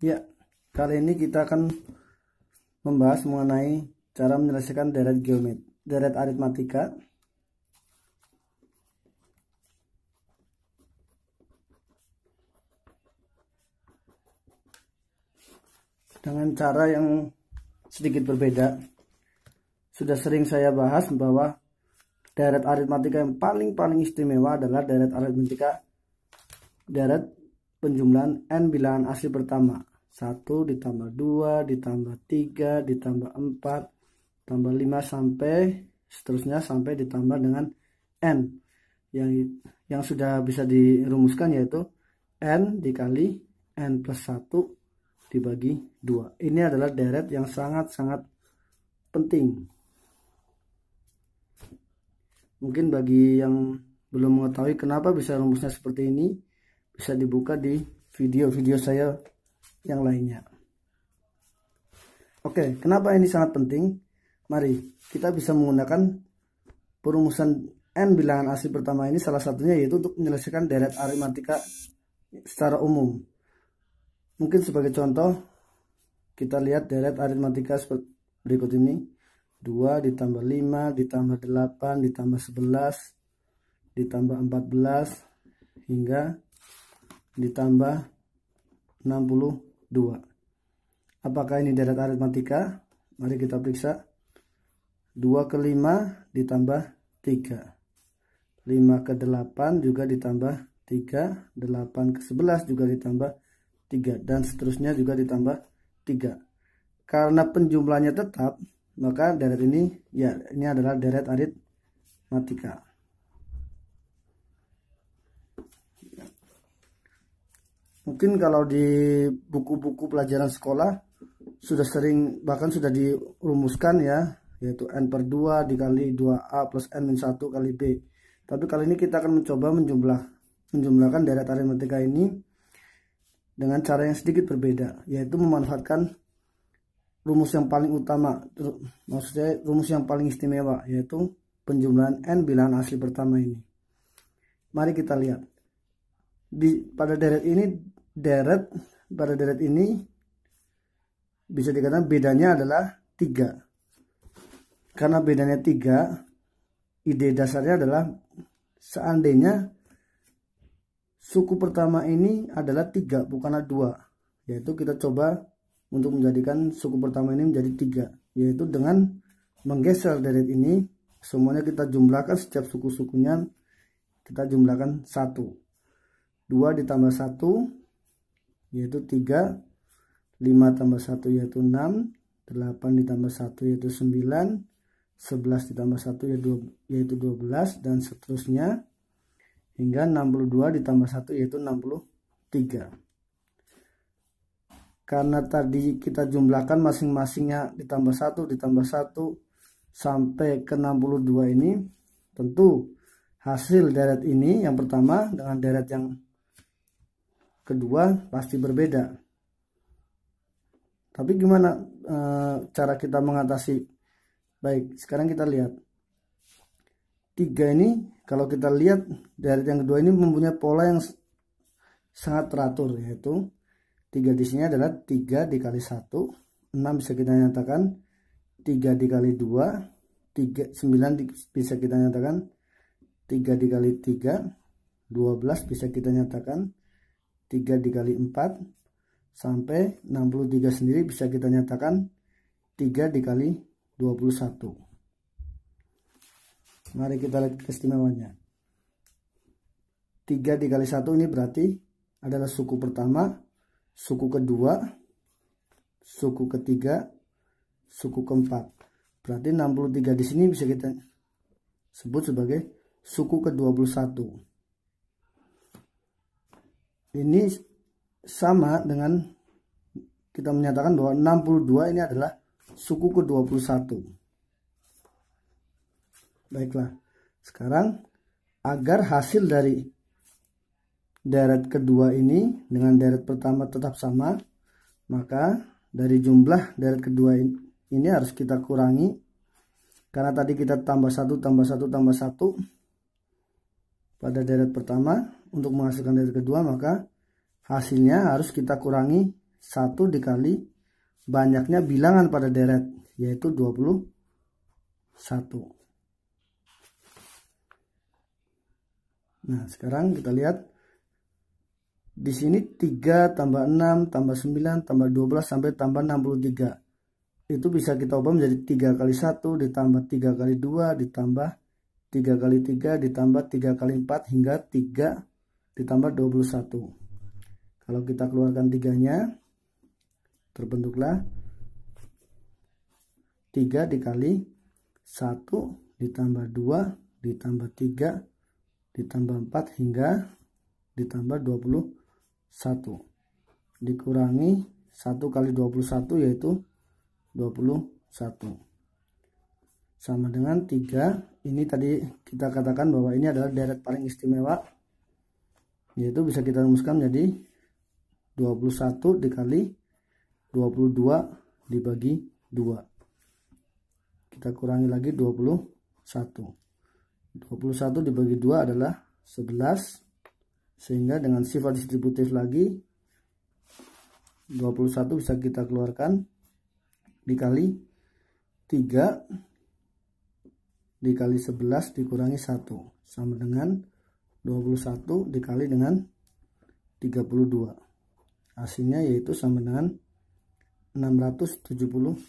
Ya, kali ini kita akan membahas mengenai cara menyelesaikan deret geomet, deret aritmatika. Dengan cara yang sedikit berbeda. Sudah sering saya bahas bahwa deret aritmatika yang paling-paling istimewa adalah deret aritmatika deret penjumlahan n bilangan asli pertama 1 ditambah 2 ditambah 3 ditambah 4 tambah 5 sampai seterusnya sampai ditambah dengan n yang yang sudah bisa dirumuskan yaitu n dikali n plus 1 dibagi 2 ini adalah deret yang sangat-sangat penting mungkin bagi yang belum mengetahui kenapa bisa rumusnya seperti ini bisa dibuka di video-video saya yang lainnya. Oke, kenapa ini sangat penting? Mari kita bisa menggunakan perumusan n bilangan asli pertama ini salah satunya yaitu untuk menyelesaikan deret aritmatika secara umum. Mungkin sebagai contoh kita lihat deret aritmatika seperti berikut ini. 2 ditambah 5 ditambah 8 ditambah 11 ditambah 14 hingga ditambah 60 2. Apakah ini deret aritmatika? Mari kita periksa. 2 ke 5 ditambah 3. 5 ke 8 juga ditambah 3. 8 ke 11 juga ditambah 3. Dan seterusnya juga ditambah 3. Karena penjumlahnya tetap, maka deret ini, ya ini adalah deret aritmatika. mungkin kalau di buku-buku pelajaran sekolah sudah sering bahkan sudah dirumuskan ya yaitu n per 2 dikali 2a plus n minus 1 kali b tapi kali ini kita akan mencoba menjumlah menjumlahkan deret aritmatika ini dengan cara yang sedikit berbeda yaitu memanfaatkan rumus yang paling utama maksudnya rumus yang paling istimewa yaitu penjumlahan n bilangan asli pertama ini mari kita lihat di, pada deret ini deret pada deret ini bisa dikatakan bedanya adalah tiga karena bedanya tiga ide dasarnya adalah seandainya suku pertama ini adalah tiga bukanlah dua yaitu kita coba untuk menjadikan suku pertama ini menjadi tiga yaitu dengan menggeser deret ini semuanya kita jumlahkan setiap suku-sukunya kita jumlahkan satu dua ditambah satu yaitu 3 5 tambah 1 yaitu 6 8 ditambah 1 yaitu 9 11 ditambah 1 ya yaitu 12 dan seterusnya hingga 62 ditambah 1 yaitu 63 karena tadi kita jumlahkan masing-masingnya ditambah 1 ditambah 1 sampai ke 62 ini tentu hasil deret ini yang pertama dengan deret yang kedua pasti berbeda. Tapi gimana e, cara kita mengatasi? Baik, sekarang kita lihat. Tiga ini kalau kita lihat dari yang kedua ini mempunyai pola yang sangat teratur yaitu tiga di sini adalah tiga dikali satu enam bisa kita nyatakan tiga dikali dua tiga sembilan bisa kita nyatakan tiga dikali tiga dua belas bisa kita nyatakan 3 dikali 4 sampai 63 sendiri bisa kita nyatakan 3 dikali 21 mari kita lihat keistimewaannya 3 dikali 1 ini berarti adalah suku pertama suku kedua suku ketiga suku keempat berarti 63 di sini bisa kita sebut sebagai suku ke-21 ini sama dengan kita menyatakan bahwa 62 ini adalah suku ke-21 baiklah sekarang agar hasil dari deret kedua ini dengan deret pertama tetap sama maka dari jumlah deret kedua ini harus kita kurangi karena tadi kita tambah satu tambah satu tambah satu pada deret pertama untuk menghasilkan deret kedua maka hasilnya harus kita kurangi satu dikali banyaknya bilangan pada deret yaitu 21 nah sekarang kita lihat di sini 3 tambah 6 tambah 9 tambah 12 sampai tambah 63 itu bisa kita ubah menjadi 3 kali 1 ditambah 3 kali 2 ditambah 3 kali 3 ditambah 3 kali 4 hingga 3 ditambah 21 kalau kita keluarkan tiganya terbentuklah 3 dikali 1 ditambah 2 ditambah 3 ditambah 4 hingga ditambah 21 dikurangi 1 kali 21 yaitu 21 sama dengan 3 ini tadi kita katakan bahwa ini adalah deret paling istimewa yaitu bisa kita rumuskan menjadi 21 dikali 22 dibagi 2 kita kurangi lagi 21 21 dibagi 2 adalah 11 sehingga dengan sifat distributif lagi 21 bisa kita keluarkan dikali 3 dikali 11 dikurangi 1 sama dengan 21 dikali dengan 32 hasilnya yaitu sama dengan 672